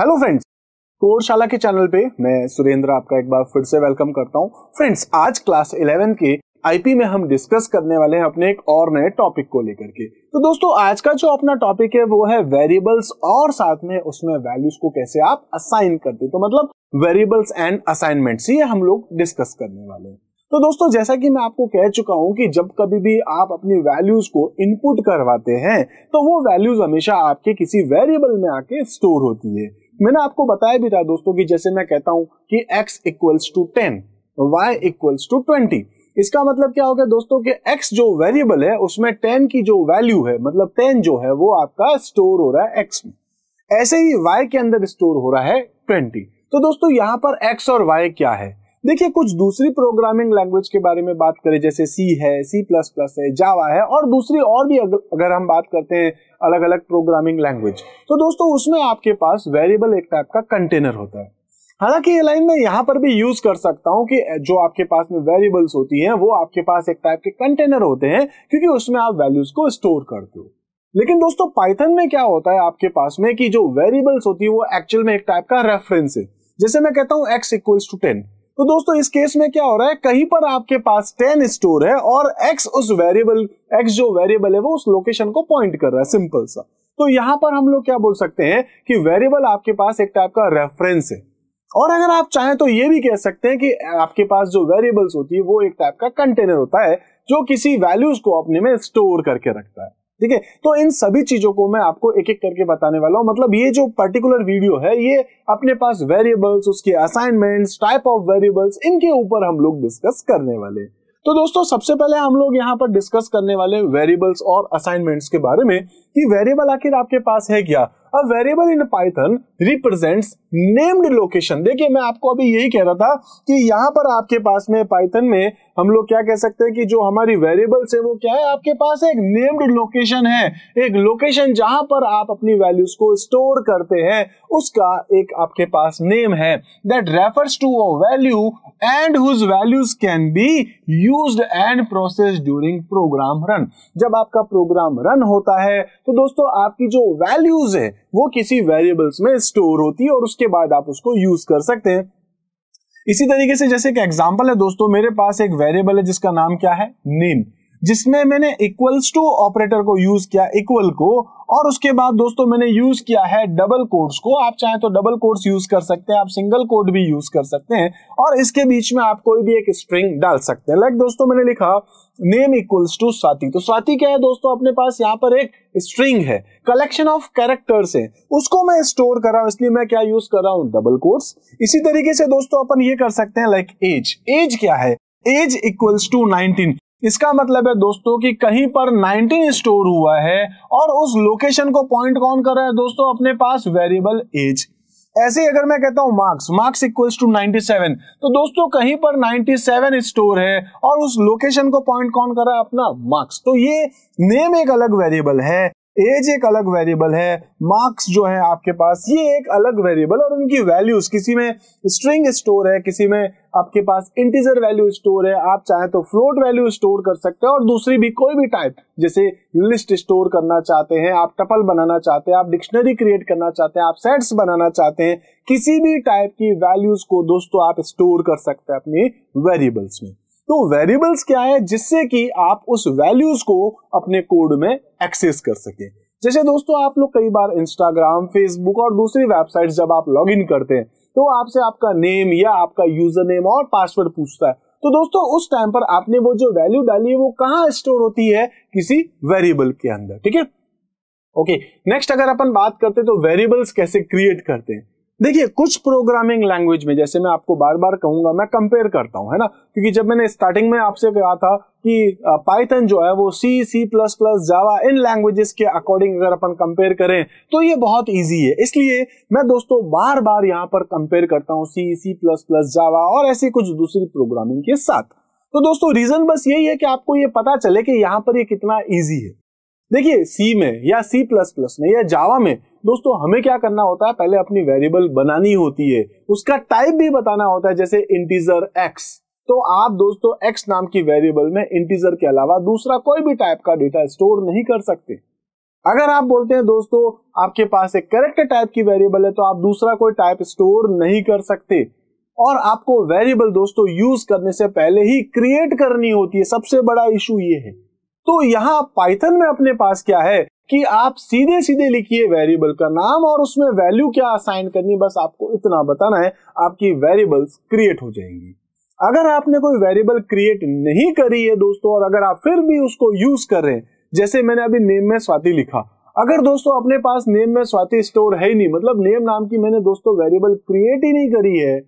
hello friends कोर्शाला के channel पे मैं सुरेंद्र आपका एक बार फिर से वेलकम करता हूँ फ्रेंड्स आज क्लास इलेवेंथ के आईपी में हम डिस्कस करने वाले हैं अपने एक और नए टॉपिक को लेकर के तो दोस्तों आज का जो अपना टॉपिक है वो है वेरिएबल्स और साथ में उसमें वैल्यूज को कैसे आप असाइन करते तो मतलब वेरिएबल्स एंड असाइनमेंट्स ये हम लोग डिस्कस करने वाले हैं तो दोस्तों जैसा कि मैं आपको कह चुका हूं कि जब कभी भी आप अपनी वैल्यूज को इनपुट करवाते हैं तो वो वैल्यूज हमेशा आपके किसी वेरिएबल में आके स्टोर होती है मैंने आपको बताया भी था दोस्तों कि जैसे मैं कहता हूं कि x equals to ten y equals to twenty इसका मतलब क्या हो गया दोस्तों कि x जो वेरिएबल है उसमें 10 की जो वैल्यू है मतलब 10 जो है वो आपका स्टोर हो रहा है x में ऐसे ही y के अंदर स्टोर हो रहा है 20 तो दोस्तों यहां पर x और y क्या है देखिए कुछ दूसरी प्रोग्रामिंग लैंग्वेज के बारे में बात करें जैसे सी है सी प्लस प्लस है जावा है और दूसरी और भी अगर हम बात करते हैं अलग अलग प्रोग्रामिंग लैंग्वेज तो दोस्तों उसमें आपके पास वेरिएबल एक टाइप का कंटेनर होता है हालांकि ये लाइन मैं यहाँ पर भी यूज कर सकता हूँ कि जो आपके पास में वेरिएबल्स होती हैं वो आपके पास एक टाइप के कंटेनर होते हैं क्योंकि उसमें आप वैल्यूज को स्टोर करते हो लेकिन दोस्तों पाइथन में क्या होता है आपके पास में कि जो वेरिएबल्स होती है वो एक्चुअल में एक टाइप का रेफरेंस है जैसे मैं कहता हूँ एक्स इक्वल्स टू टेन तो दोस्तों इस केस में क्या हो रहा है कहीं पर आपके पास टेन स्टोर है और एक्स उस वेरिएबल एक्स जो वेरिएबल है वो उस लोकेशन को पॉइंट कर रहा है सिंपल सा तो यहां पर हम लोग क्या बोल सकते हैं कि वेरिएबल आपके पास एक टाइप का रेफरेंस है और अगर आप चाहें तो ये भी कह सकते हैं कि आपके पास जो वेरिएबल्स होती है वो एक टाइप का कंटेनर होता है जो किसी वैल्यूज को अपने में स्टोर करके रखता है ठीक है तो इन सभी चीजों को मैं आपको एक एक करके बताने वाला हूं मतलब ये जो पर्टिकुलर वीडियो है ये अपने पास वेरिएबल्स उसके असाइनमेंट्स टाइप ऑफ वेरिएबल्स इनके ऊपर हम लोग डिस्कस करने वाले तो दोस्तों सबसे पहले हम लोग यहाँ पर डिस्कस करने वाले वेरिएबल्स और असाइनमेंट्स के बारे में कि वेरिएबल आखिर आपके पास है क्या a variable in Python represents named location देखिए मैं आपको अभी यही कह रहा था कि यहां पर आपके पास में पाइथन में हम लोग क्या कह सकते हैं कि जो हमारी वेरिएबल्स है वो क्या है आपके पास एक नेम्ड लोकेशन है एक लोकेशन जहां पर आप अपनी वैल्यूज को स्टोर करते हैं उसका एक आपके पास नेम है that refers to a value and whose values can be use and process during program run जब आपका प्रोग्राम रन होता है तो दोस्तों आपकी जो वैल्यूज है वो किसी वेरिएबल्स में स्टोर होती है और उसके बाद आप उसको यूज कर सकते हैं इसी तरीके से जैसे एक एग्जाम्पल है दोस्तों मेरे पास एक वेरिएबल है जिसका नाम क्या है नेम जिसमें मैंने इक्वल्स टू ऑपरेटर को यूज किया इक्वल को और उसके बाद दोस्तों मैंने यूज किया है डबल कोड्स को आप चाहे तो डबल कोड्स यूज कर सकते हैं आप सिंगल कोड भी यूज कर सकते हैं और इसके बीच में आप कोई भी एक स्ट्रिंग डाल सकते हैं लाइक दोस्तों मैंने लिखा नेम इक्वल्स टू साथी तो साथी क्या है दोस्तों अपने पास यहाँ पर एक स्ट्रिंग है कलेक्शन ऑफ कैरेक्टर्स है उसको मैं स्टोर कर रहा हूं इसलिए मैं क्या यूज कर रहा हूं डबल कोर्स इसी तरीके से दोस्तों अपन ये कर सकते हैं लाइक एज एज क्या है एज इक्वल्स टू नाइनटीन इसका मतलब है दोस्तों कि कहीं पर 19 स्टोर हुआ है और उस लोकेशन को पॉइंट कौन कर रहा है दोस्तों अपने पास वेरिएबल एज ऐसे ही अगर मैं कहता हूं मार्क्स मार्क्स इक्वल्स टू 97 तो दोस्तों कहीं पर 97 स्टोर है और उस लोकेशन को पॉइंट कौन कर रहा है अपना मार्क्स तो ये नेम एक अलग वेरिएबल है एज एक अलग वेरिएबल है मार्क्स जो है आपके पास ये एक अलग वेरिएबल और उनकी वैल्यूज किसी में स्ट्रिंग स्टोर है किसी में आपके पास इंटीजर वैल्यू स्टोर है आप चाहे तो फ्लोट वैल्यू स्टोर कर सकते हैं और दूसरी भी कोई भी टाइप जैसे लिस्ट स्टोर करना चाहते हैं आप टपल बनाना चाहते हैं आप डिक्शनरी क्रिएट करना चाहते हैं आप सेट्स बनाना चाहते हैं किसी भी टाइप की वैल्यूज को दोस्तों आप स्टोर कर सकते हैं अपनी वेरिएबल्स में तो वेरिएबल्स क्या है जिससे कि आप उस वैल्यूज को अपने कोड में एक्सेस कर सके जैसे दोस्तों आप लोग कई बार इंस्टाग्राम फेसबुक और दूसरी वेबसाइट जब आप लॉग इन करते हैं तो आपसे आपका नेम या आपका यूजर नेम और पासवर्ड पूछता है तो दोस्तों उस टाइम पर आपने वो जो वैल्यू डाली है वो कहाँ स्टोर होती है किसी वेरिएबल के अंदर ठीक है ओके नेक्स्ट अगर अपन बात करते हैं तो वेरिएबल्स कैसे क्रिएट करते हैं देखिए कुछ प्रोग्रामिंग लैंग्वेज में जैसे मैं आपको बार बार कहूंगा मैं कंपेयर करता हूं है ना क्योंकि जब मैंने स्टार्टिंग में आपसे कहा था कि पाइथन जो है वो C C plus plus Java इन लैंग्वेजेस के अकॉर्डिंग अगर अपन कंपेयर करें तो ये बहुत इजी है इसलिए मैं दोस्तों बार बार यहां पर कंपेयर करता हूँ सी सी प्लस प्लस जावा और ऐसी कुछ दूसरी प्रोग्रामिंग के साथ तो दोस्तों रीजन बस यही है कि आपको ये पता चले कि यहाँ पर ये कितना ईजी है देखिए सी में या सी प्लस प्लस में या जावा में दोस्तों हमें क्या करना होता है पहले अपनी वेरिएबल बनानी होती है उसका टाइप भी बताना होता है जैसे इंटीजर एक्स तो आप दोस्तों एक्स नाम की वेरिएबल में इंटीजर के अलावा दूसरा कोई भी टाइप का डेटा स्टोर नहीं कर सकते अगर आप बोलते हैं दोस्तों आपके पास एक करेक्ट टाइप की वेरिएबल है तो आप दूसरा कोई टाइप स्टोर नहीं कर सकते और आपको वेरिएबल दोस्तों यूज करने से पहले ही क्रिएट करनी होती है सबसे बड़ा इशू ये है तो यहाँ पाइथन में अपने पास क्या है कि आप सीधे सीधे लिखिए वेरिएबल का नाम और उसमें वैल्यू क्या असाइन करनी बस आपको इतना बताना है आपकी वेरिएबल्स क्रिएट हो जाएंगी अगर आपने कोई वेरिएबल क्रिएट नहीं करी है दोस्तों और अगर आप फिर भी उसको यूज कर रहे हैं जैसे मैंने अभी नेम में स्वाति लिखा अगर दोस्तों अपने पास नेम में स्वाति स्टोर है ही नहीं मतलब नेम नाम की मैंने दोस्तों वेरिएबल क्रिएट ही नहीं करी है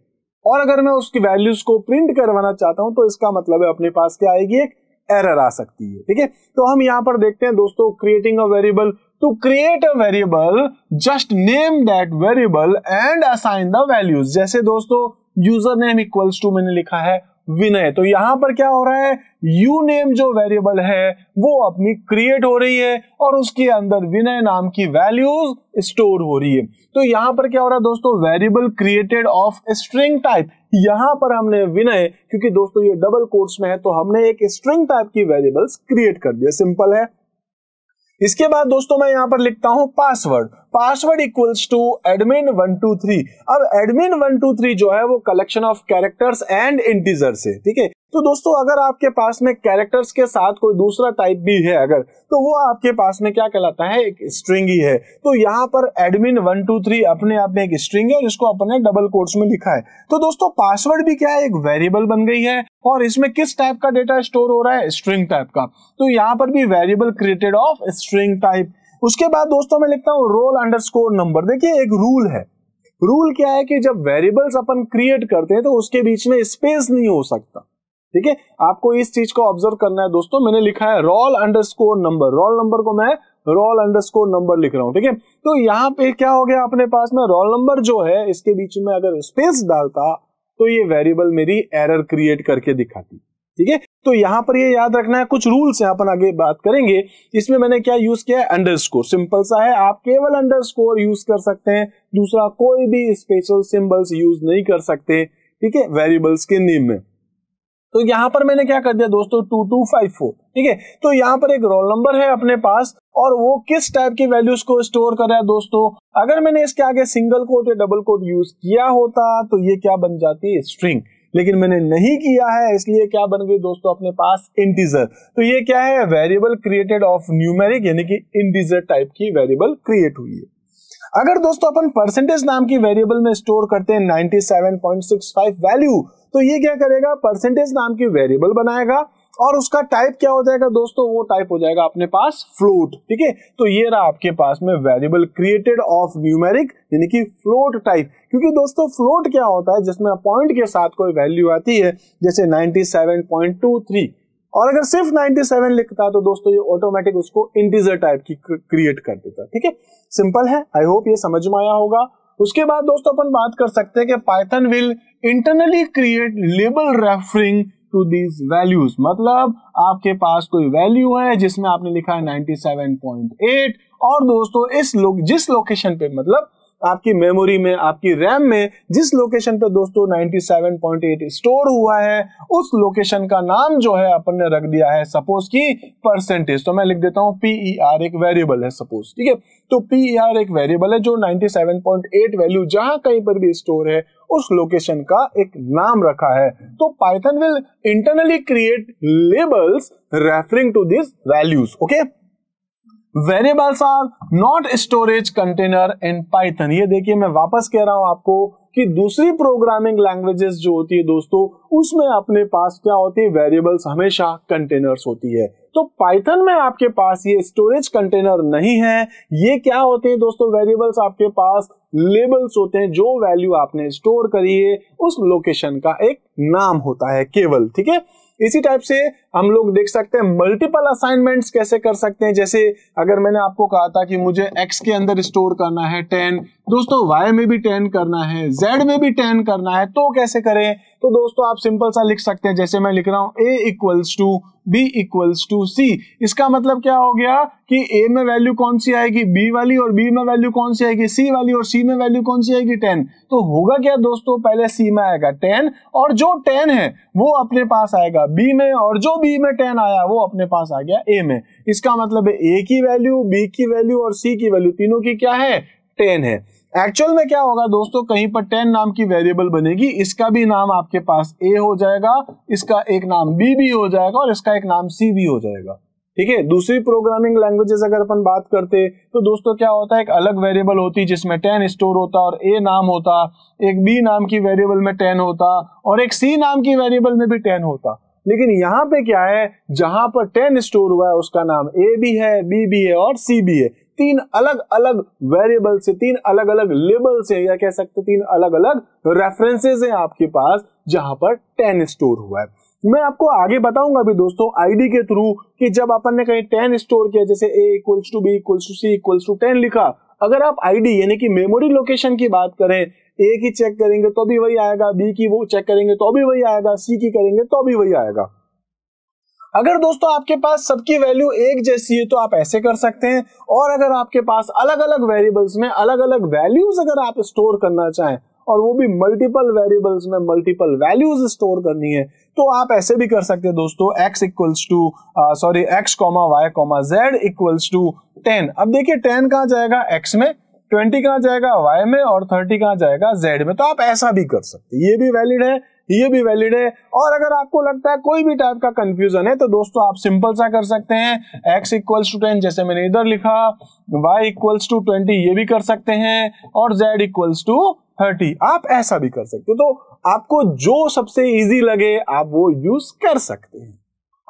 और अगर मैं उसकी वैल्यूज को प्रिंट करवाना चाहता हूं तो इसका मतलब है अपने पास क्या आएगी एक एरर आ सकती है ठीक है तो हम यहां पर देखते हैं दोस्तों creating a variable to create a variable just name that variable and assign the values जैसे दोस्तों यूजर नेम इक्वल्स टू मैंने लिखा है विनय तो यहां पर क्या हो रहा है यू नेम जो वेरिएबल है वो अपनी क्रिएट हो रही है और उसके अंदर विनय नाम की वैल्यूज स्टोर हो रही है तो यहां पर क्या हो रहा है दोस्तों variable created of string type यहां पर हमने विनय क्योंकि दोस्तों ये डबल कोर्स में है तो हमने एक स्ट्रिंग टाइप की वेरिएबल्स क्रिएट कर दिया सिंपल है इसके बाद दोस्तों मैं यहां पर लिखता हूं password password equals to admin one two three अब एडमिन वन टू थ्री जो है वो collection of characters and integer से ठीक है तो दोस्तों अगर आपके पास में कैरेक्टर्स के साथ कोई दूसरा टाइप भी है अगर तो वो आपके पास में क्या कहलाता है एक स्ट्रिंग ही है तो यहाँ पर एडमिन वन टू थ्री अपने आप में एक स्ट्रिंग है जिसको अपने डबल कोर्स में लिखा है तो दोस्तों पासवर्ड भी क्या है एक वेरिएबल बन गई है और इसमें किस टाइप का डेटा स्टोर हो रहा है स्ट्रिंग टाइप का तो यहाँ पर भी variable created of string type उसके बाद दोस्तों मैं लिखता हूँ रोल स्कोर नंबर देखिए एक रूल है रूल क्या है कि जब वेरिएबल्स अपन क्रिएट करते हैं तो उसके बीच में स्पेस नहीं हो सकता ठीक है आपको इस चीज को ऑब्जर्व करना है दोस्तों मैंने लिखा है roll score number roll number को मैं रोल स्कोर नंबर लिख रहा हूं ठीक है तो यहाँ पे क्या हो गया अपने पास में रोल नंबर जो है इसके बीच में अगर स्पेस डालता तो ये वेरिएबल मेरी एरर क्रिएट करके दिखाती ठीक है तो यहां पर ये याद रखना है कुछ रूल्स है अपन आगे बात करेंगे इसमें मैंने क्या यूज किया है अंडरस्कोर सिंपल सा है आप केवल अंडरस्कोर यूज कर सकते हैं दूसरा कोई भी स्पेशल सिंबल्स यूज नहीं कर सकते ठीक है वेरिएबल्स के नेम में तो यहाँ पर मैंने क्या कर दिया दोस्तों टू टू फाइव फोर ठीक है तो यहाँ पर एक रोल नंबर है अपने पास और वो किस टाइप की वैल्यूज को स्टोर कर रहा है दोस्तों अगर मैंने इसके आगे सिंगल कोट या डबल कोट यूज किया होता तो ये क्या बन जाती है स्ट्रिंग लेकिन मैंने नहीं किया है इसलिए क्या बन गई दोस्तों अपने पास इंटीजर तो ये क्या है वेरिएबल क्रिएटेड ऑफ न्यूमेरिक यानी कि इंटीजर टाइप की वेरिएबल क्रिएट हुई है अगर दोस्तों अपन परसेंटेज नाम की वेरिएबल में स्टोर करते हैं 97.65 वैल्यू तो ये क्या करेगा परसेंटेज नाम की वेरिएबल बनाएगा और उसका टाइप क्या हो जाएगा दोस्तों वो टाइप हो जाएगा अपने पास फ्लोट ठीक है तो ये रहा आपके पास में वेरिएबल क्रिएटेड ऑफ न्यूमेरिक यानी कि फ्लोट टाइप क्योंकि दोस्तों फ्लोट क्या होता है जिसमें पॉइंट के साथ कोई वैल्यू आती है जैसे नाइनटी और अगर सिर्फ 97 लिखता तो दोस्तों ये ऑटोमेटिक उसको इंटीजर टाइप की क्रिएट कर देता ठीक है सिंपल है आई होप ये समझ में आया होगा उसके बाद दोस्तों अपन बात कर सकते हैं कि Python will internally create label referring to these values मतलब आपके पास कोई वैल्यू है जिसमें आपने लिखा है 97.8 और दोस्तों इस लोग जिस लोकेशन पे मतलब आपकी मेमोरी में आपकी रैम में जिस लोकेशन पे दोस्तों 97.8 स्टोर हुआ है उस लोकेशन का नाम जो है अपन ने रख दिया है सपोज की परसेंटेज तो मैं लिख देता हूं पीई आर एक वेरिएबल है सपोज ठीक है तो पीई आर e एक वेरिएबल है जो 97.8 वैल्यू जहां कहीं पर भी स्टोर है उस लोकेशन का एक नाम रखा है तो Python will internally create labels referring to this values okay variables are not storage container in Python ये देखिए मैं वापस कह रहा हूं आपको कि दूसरी प्रोग्रामिंग लैंग्वेजेस जो होती है दोस्तों उसमें अपने पास क्या होती है वेरिएबल्स हमेशा कंटेनर्स होती है तो पाइथन में आपके पास ये स्टोरेज कंटेनर नहीं है ये क्या होते हैं दोस्तों वेरिएबल्स आपके पास लेबल्स होते हैं जो वैल्यू आपने स्टोर करी है उस लोकेशन का एक नाम होता है केवल ठीक है इसी टाइप से हम लोग देख सकते हैं मल्टीपल असाइनमेंट्स कैसे कर सकते हैं जैसे अगर मैंने आपको कहा था कि मुझे एक्स के अंदर स्टोर करना है टेन दोस्तों वाई में भी टेन करना है जेड में भी टेन करना है तो कैसे करें तो दोस्तों आप सिंपल सा लिख सकते हैं जैसे मैं लिख रहा हूं A equals to B equals to C इसका मतलब क्या हो गया कि ए में वैल्यू कौन सी आएगी बी वाली और बी में वैल्यू कौन सी आएगी सी वाली और सी में वैल्यू कौन सी आएगी टेन तो होगा क्या दोस्तों पहले सी में आएगा टेन और जो टेन है वो अपने पास आएगा बी में और जो बी में टेन आया वो अपने पास आ गया ए में इसका मतलब है ए की वैल्यू बी की वैल्यू और सी की वैल्यू तीनों की क्या है टेन है एक्चुअल में क्या होगा दोस्तों कहीं पर टेन नाम की वेरिएबल बनेगी इसका भी नाम आपके पास ए हो जाएगा इसका एक नाम बी भी हो जाएगा और इसका एक नाम सी भी हो जाएगा ठीक है दूसरी प्रोग्रामिंग लैंग्वेजेस अगर अपन बात करते तो दोस्तों क्या होता है एक अलग वेरिएबल होती जिसमें टेन स्टोर होता और ए नाम होता एक बी नाम की वेरिएबल में टेन होता और एक सी नाम की वेरिएबल में भी टेन होता लेकिन यहाँ पे क्या है जहां पर टेन स्टोर हुआ है उसका नाम ए भी है बी भी है और सी भी है तीन अलग अलग वेरिएबल से तीन अलग अलग लेबल से या कह सकते तीन अलग अलग रेफरेंसेज हैं आपके पास जहां पर टेन स्टोर हुआ है मैं आपको आगे बताऊंगा अभी दोस्तों आईडी के थ्रू कि जब अपन ने कहीं टेन स्टोर किया जैसे A equals to B equals to C equals to ten लिखा अगर आप आईडी यानी कि मेमोरी लोकेशन की बात करें ए की चेक करेंगे तो भी वही आएगा बी की वो चेक करेंगे तो भी वही आएगा सी की करेंगे तो भी वही आएगा अगर दोस्तों आपके पास सबकी वैल्यू एक जैसी है तो आप ऐसे कर सकते हैं और अगर आपके पास अलग अलग वेरिएबल्स में अलग अलग वैल्यूज अगर आप स्टोर करना चाहें और वो भी मल्टीपल वेरिएबल्स में मल्टीपल वैल्यूज स्टोर करनी है तो आप ऐसे भी कर सकते हैं दोस्तों x equals to sorry x comma Y comma Z equals to ten अब देखिए टेन कहा जाएगा x में ट्वेंटी कहा जाएगा y में और थर्टी कहां जाएगा z में तो आप ऐसा भी कर सकते हैं ये भी वैलिड है ये भी वैलिड है और अगर आपको लगता है कोई भी टाइप का कंफ्यूजन है तो दोस्तों आप सिंपल सा कर सकते हैं x इक्वल्स टू टेन जैसे मैंने इधर लिखा y इक्वल्स टू ट्वेंटी ये भी कर सकते हैं और z इक्वल्स टू थर्टी आप ऐसा भी कर सकते हो तो आपको जो सबसे इजी लगे आप वो यूज कर सकते हैं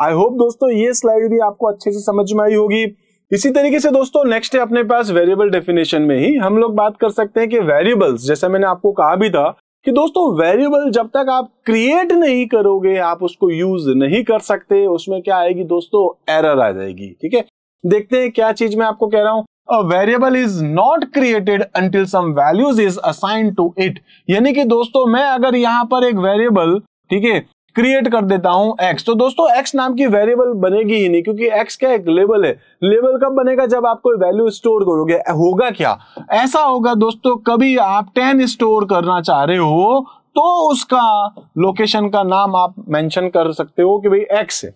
आई होप दोस्तों ये स्लाइड भी आपको अच्छे से समझ में आई होगी इसी तरीके से दोस्तों नेक्स्ट है अपने पास वेरिएबल डेफिनेशन में ही हम लोग बात कर सकते हैं कि वेरिएबल्स जैसे मैंने आपको कहा भी था कि दोस्तों वेरिएबल जब तक आप क्रिएट नहीं करोगे आप उसको यूज नहीं कर सकते उसमें क्या आएगी दोस्तों एरर आ जाएगी ठीक है देखते हैं क्या चीज मैं आपको कह रहा हूं a variable is not created until some values is assign to it यानी कि दोस्तों मैं अगर यहाँ पर एक वेरिएबल ठीक है क्रिएट कर देता हूं एक्स तो दोस्तों एक्स नाम की वेरिएबल बनेगी ही नहीं क्योंकि एक्स क्या एक लेबल है लेबल कब बनेगा जब आप कोई वैल्यू स्टोर करोगे होगा क्या ऐसा होगा दोस्तों कभी आप 10 स्टोर करना चाह रहे हो तो उसका लोकेशन का नाम आप मेंशन कर सकते हो कि भाई एक्स है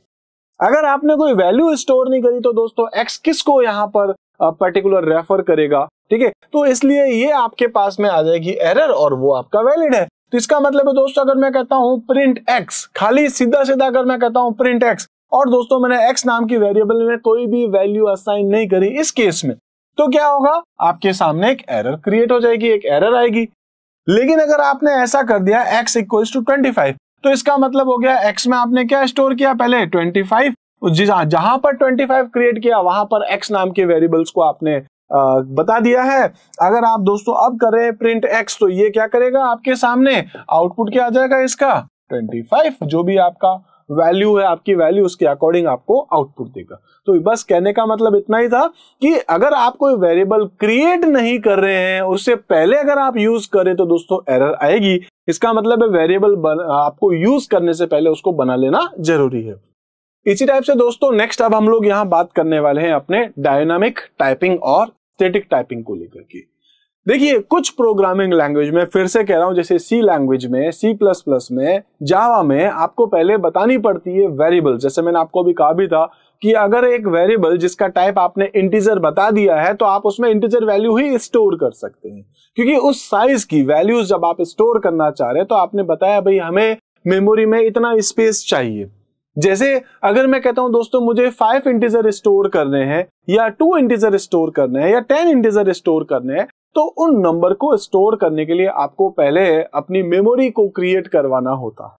अगर आपने कोई वैल्यू स्टोर नहीं करी तो दोस्तों x किसको यहां पर पर्टिकुलर रेफर करेगा ठीक है तो इसलिए ये आपके पास में आ जाएगी एरर और वो आपका वैलिड है तो इसका मतलब है दोस्तों अगर मैं कहता हूँ प्रिंट एक्स खाली सीधा सीधा अगर मैं कहता हूँ प्रिंट एक्स और दोस्तों मैंने एक्स नाम की वेरिएबल में कोई भी वैल्यू असाइन नहीं करी इस केस में तो क्या होगा आपके सामने एक एरर क्रिएट हो जाएगी एक एरर आएगी लेकिन अगर आपने ऐसा कर दिया X equals to twenty five तो इसका मतलब हो गया एक्स में आपने क्या स्टोर किया पहले ट्वेंटी फाइव हाँ, जहां पर 25 क्रिएट किया वहां पर x नाम के वेरिएबल्स को आपने आ, बता दिया है अगर आप दोस्तों अब करें प्रिंट x तो ये क्या करेगा आपके सामने आउटपुट क्या आ जाएगा इसका 25 जो भी आपका वैल्यू है आपकी वैल्यू उसके अकॉर्डिंग आपको आउटपुट देगा तो बस कहने का मतलब इतना ही था कि अगर आप कोई वेरिएबल क्रिएट नहीं कर रहे हैं उससे पहले अगर आप यूज करें तो दोस्तों एरर आएगी इसका मतलब है वेरिएबल आपको यूज करने से पहले उसको बना लेना जरूरी है इसी टाइप से दोस्तों नेक्स्ट अब हम लोग यहाँ बात करने वाले हैं अपने डायनामिक टाइपिंग और स्टेटिक टाइपिंग को लेकर के देखिए कुछ प्रोग्रामिंग लैंग्वेज में फिर से कह रहा हूं जैसे सी लैंग्वेज में सी प्लस प्लस में जावा में आपको पहले बतानी पड़ती है वेरिएबल जैसे मैंने आपको अभी कहा भी था कि अगर एक वेरिएबल जिसका टाइप आपने इंटीजर बता दिया है तो आप उसमें इंटीजर वैल्यू ही स्टोर कर सकते हैं क्योंकि उस साइज की वैल्यूज जब आप स्टोर करना चाह रहे हैं तो आपने बताया भाई हमें मेमोरी में इतना स्पेस चाहिए जैसे अगर मैं कहता हूं दोस्तों मुझे फाइव इंटीजर स्टोर करने हैं या टू इंटीजर स्टोर करने हैं या टेन इंटीजर स्टोर करने हैं तो उन नंबर को स्टोर करने के लिए आपको पहले अपनी मेमोरी को क्रिएट करवाना होता है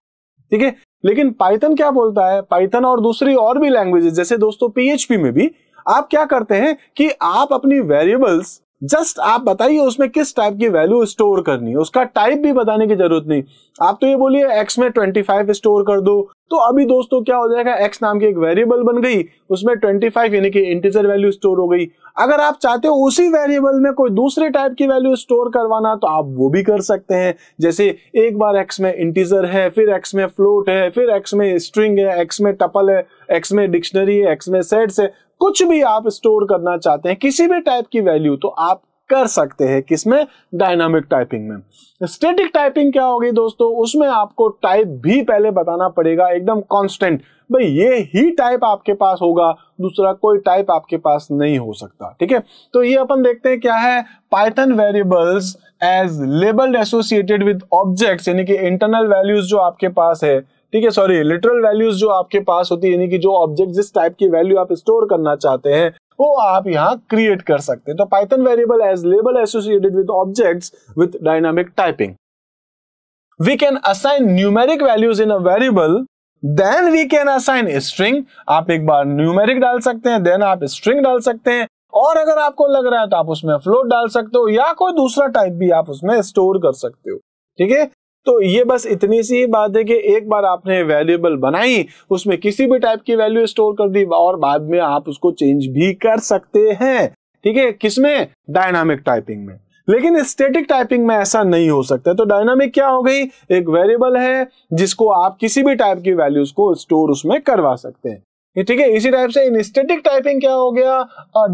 ठीक है लेकिन पाइथन क्या बोलता है पाइथन और दूसरी और भी लैंग्वेजेस जैसे दोस्तों पीएचपी में भी आप क्या करते हैं कि आप अपनी वेरिएबल्स जस्ट आप बताइए उसमें किस टाइप की वैल्यू स्टोर करनी है उसका टाइप भी बताने की जरूरत नहीं आप तो ये बोलिए एक्स में 25 स्टोर कर दो तो अभी दोस्तों क्या हो जाएगा एक्स नाम की एक वेरिएबल बन गई उसमें 25 फाइव यानी कि इंटीजर वैल्यू स्टोर हो गई अगर आप चाहते हो उसी वेरिएबल में कोई दूसरे टाइप की वैल्यू स्टोर करवाना तो आप वो भी कर सकते हैं जैसे एक बार एक्स में इंटीजर है फिर एक्स में फ्लोट है फिर एक्स में स्ट्रिंग है एक्स में टपल है एक्स में डिक्शनरी है एक्स में सेट्स है कुछ भी आप स्टोर करना चाहते हैं किसी भी टाइप की वैल्यू तो आप कर सकते हैं किसमें डायनामिक टाइपिंग में स्टेटिक टाइपिंग क्या होगी दोस्तों उसमें आपको टाइप भी पहले बताना पड़ेगा एकदम कांस्टेंट भाई ये ही टाइप आपके पास होगा दूसरा कोई टाइप आपके पास नहीं हो सकता ठीक है तो ये अपन देखते हैं क्या है Python variables as labeled associated with objects यानी कि इंटरनल वैल्यूज जो आपके पास है ठीक है सॉरी लिटरल वैल्यूज जो आपके पास होती है यानी कि जो ऑब्जेक्ट जिस टाइप की वैल्यू आप स्टोर करना चाहते हैं वो आप यहाँ क्रिएट कर सकते हैं तो Python variable as label associated with objects with dynamic typing we can assign numeric values in a variable then we can assign string आप एक बार न्यूमेरिक डाल सकते हैं देन आप स्ट्रिंग डाल सकते हैं और अगर आपको लग रहा है तो आप उसमें फ्लोट डाल सकते हो या कोई दूसरा टाइप भी आप उसमें स्टोर कर सकते हो ठीक है तो ये बस इतनी सी बात है कि एक बार आपने वैल्यूएबल बनाई उसमें किसी भी टाइप की वैल्यू स्टोर कर दी और बाद में आप उसको चेंज भी कर सकते हैं ठीक है किसमें डायनामिक टाइपिंग में लेकिन स्टैटिक टाइपिंग में ऐसा नहीं हो सकता तो डायनामिक क्या हो गई एक वेरिएबल है जिसको आप किसी भी टाइप की वैल्यूज को स्टोर उसमें करवा सकते हैं ठीक है इसी टाइप से इन स्टेटिक टाइपिंग क्या हो गया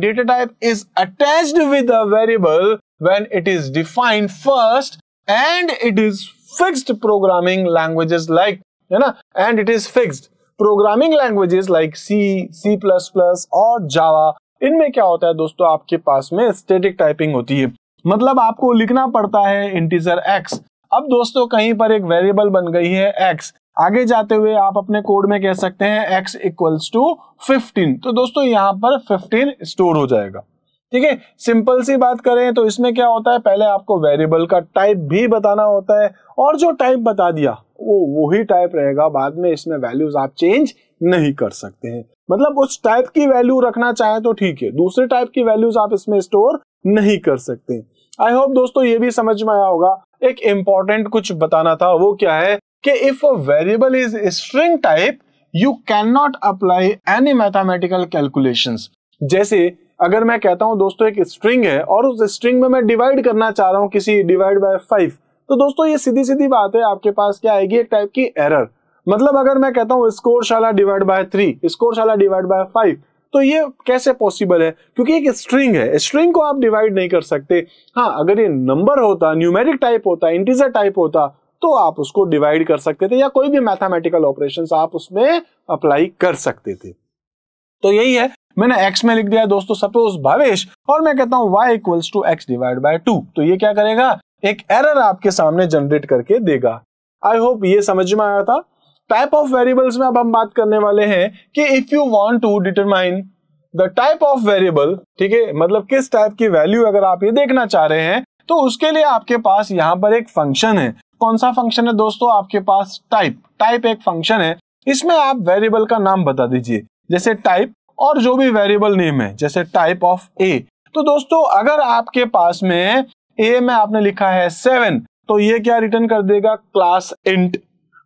data type is attached with a variable when it is defined first and it is fixed programming languages like है ना and it is fixed programming languages like C, C++ और Java इनमें क्या होता है दोस्तों आपके पास में स्टेटिक टाइपिंग होती है मतलब आपको लिखना पड़ता है इंटीजर एक्स अब दोस्तों कहीं पर एक वेरिएबल बन गई है एक्स आगे जाते हुए आप अपने कोड में कह सकते हैं एक्स इक्वल्स टू फिफ्टीन तो दोस्तों यहां पर फिफ्टीन स्टोर हो जाएगा ठीक है सिंपल सी बात करें तो इसमें क्या होता है पहले आपको वेरिएबल का टाइप भी बताना होता है और जो टाइप बता दिया वो वही टाइप रहेगा बाद में इसमें वैल्यूज आप चेंज नहीं कर सकते हैं मतलब उस टाइप की वैल्यू रखना चाहे तो ठीक है दूसरे टाइप की वैल्यूज आप इसमें स्टोर नहीं कर सकते आई होप दोस्तों ये भी समझ में आया होगा एक इंपॉर्टेंट कुछ बताना था वो क्या है कि if a variable is string type you can not apply any mathematical calculations जैसे अगर मैं कहता हूं दोस्तों एक स्ट्रिंग है और उस स्ट्रिंग में मैं डिवाइड करना चाह रहा हूं किसी डिवाइड बाय फाइव तो दोस्तों ये सीधी सीधी बात है आपके पास क्या आएगी एक टाइप की एरर मतलब अगर मैं कहता हूँ स्कोर शाला डिवाइड बाय थ्री स्कोर शाला डिवाइड बाय फाइव तो ये कैसे पॉसिबल है क्योंकि एक स्ट्रिंग है स्ट्रिंग को आप डिवाइड नहीं कर सकते हाँ अगर ये नंबर होता न्यूमेरिक टाइप होता इंटीजर टाइप होता तो आप उसको डिवाइड कर सकते थे या कोई भी मैथमेटिकल ऑपरेशन आप उसमें अप्लाई कर सकते थे तो यही है मैंने x में लिख दिया दोस्तों सपोज भावेश और मैं कहता हूँ y equals to X divide by two तो ये क्या करेगा एक एरर आपके सामने जनरेट करके देगा आई होप ये समझ में आया था टाइप ऑफ वेरिएबल्स में अब हम बात करने वाले हैं कि if you want to determine the type of variable ठीक है मतलब किस टाइप की वैल्यू अगर आप ये देखना चाह रहे हैं तो उसके लिए आपके पास यहाँ पर एक फंक्शन है कौन सा फंक्शन है दोस्तों आपके पास टाइप टाइप एक फंक्शन है इसमें आप वेरिएबल का नाम बता दीजिए जैसे टाइप और जो भी वेरिएबल नेम है जैसे टाइप ऑफ ए तो दोस्तों अगर आपके पास में ए में आपने लिखा है सेवन तो ये क्या रिटर्न कर देगा क्लास इंट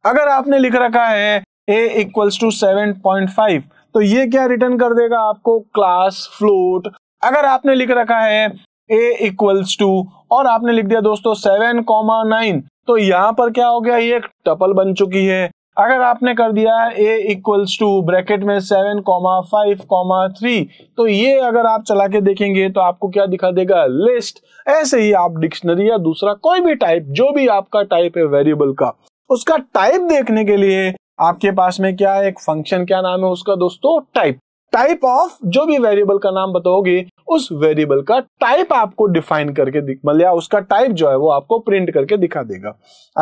अगर आपने लिख रखा है A equals to seven point five तो ये क्या रिटर्न कर देगा आपको क्लास फ्लोट अगर आपने लिख रखा है ए इक्वल्स टू और आपने लिख दिया दोस्तों सेवन कॉमा नाइन तो यहां पर क्या हो गया ये एक टपल बन चुकी है अगर आपने कर दिया ए इक्वल्स टू ब्रैकेट में seven comma five comma three तो ये अगर आप चला के देखेंगे तो आपको क्या दिखा देगा लिस्ट ऐसे ही आप डिक्शनरी या दूसरा कोई भी टाइप जो भी आपका टाइप है वेरिएबल का उसका टाइप देखने के लिए आपके पास में क्या है एक फंक्शन क्या नाम है उसका दोस्तों टाइप टाइप ऑफ जो भी वेरिएबल का नाम बताओगे उस वेरिएबल का टाइप आपको डिफाइन करके मतलब या उसका टाइप जो है वो आपको प्रिंट करके दिखा देगा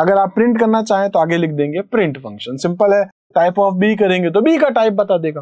अगर आप प्रिंट करना चाहें तो आगे लिख देंगे प्रिंट फंक्शन सिंपल है टाइप ऑफ बी करेंगे तो बी का टाइप बता देगा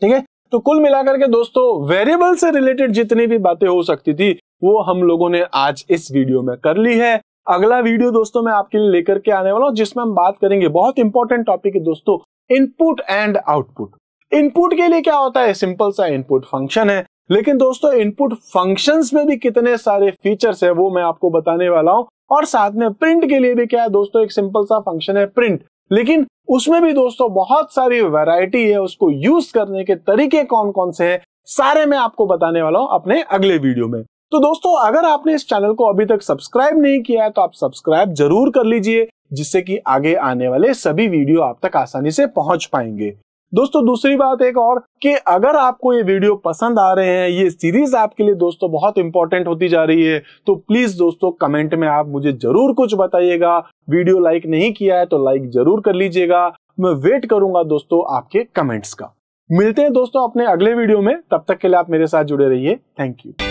ठीक है तो कुल मिलाकर के दोस्तों वेरिएबल से रिलेटेड जितनी भी बातें हो सकती थी वो हम लोगों ने आज इस वीडियो में कर ली है अगला वीडियो दोस्तों मैं आपके लिए लेकर के आने वाला हूँ जिसमें हम बात करेंगे बहुत इंपॉर्टेंट टॉपिक है दोस्तों इनपुट एंड आउटपुट इनपुट के लिए क्या होता है सिंपल सा इनपुट फंक्शन है लेकिन दोस्तों इनपुट फंक्शंस में भी कितने सारे फीचर्स है वो मैं आपको बताने वाला हूँ और साथ में प्रिंट के लिए भी क्या है दोस्तों एक सिंपल सा फंक्शन है प्रिंट लेकिन उसमें भी दोस्तों बहुत सारी वैरायटी है उसको यूज करने के तरीके कौन कौन से हैं सारे मैं आपको बताने वाला हूँ अपने अगले वीडियो में तो दोस्तों अगर आपने इस चैनल को अभी तक सब्सक्राइब नहीं किया है तो आप सब्सक्राइब जरूर कर लीजिए जिससे कि आगे आने वाले सभी वीडियो आप तक आसानी से पहुंच पाएंगे दोस्तों दूसरी बात एक और कि अगर आपको ये वीडियो पसंद आ रहे हैं ये सीरीज आपके लिए दोस्तों बहुत इंपॉर्टेंट होती जा रही है तो प्लीज दोस्तों कमेंट में आप मुझे जरूर कुछ बताइएगा वीडियो लाइक नहीं किया है तो लाइक जरूर कर लीजिएगा मैं वेट करूंगा दोस्तों आपके कमेंट्स का मिलते हैं दोस्तों अपने अगले वीडियो में तब तक के लिए आप मेरे साथ जुड़े रहिए थैंक यू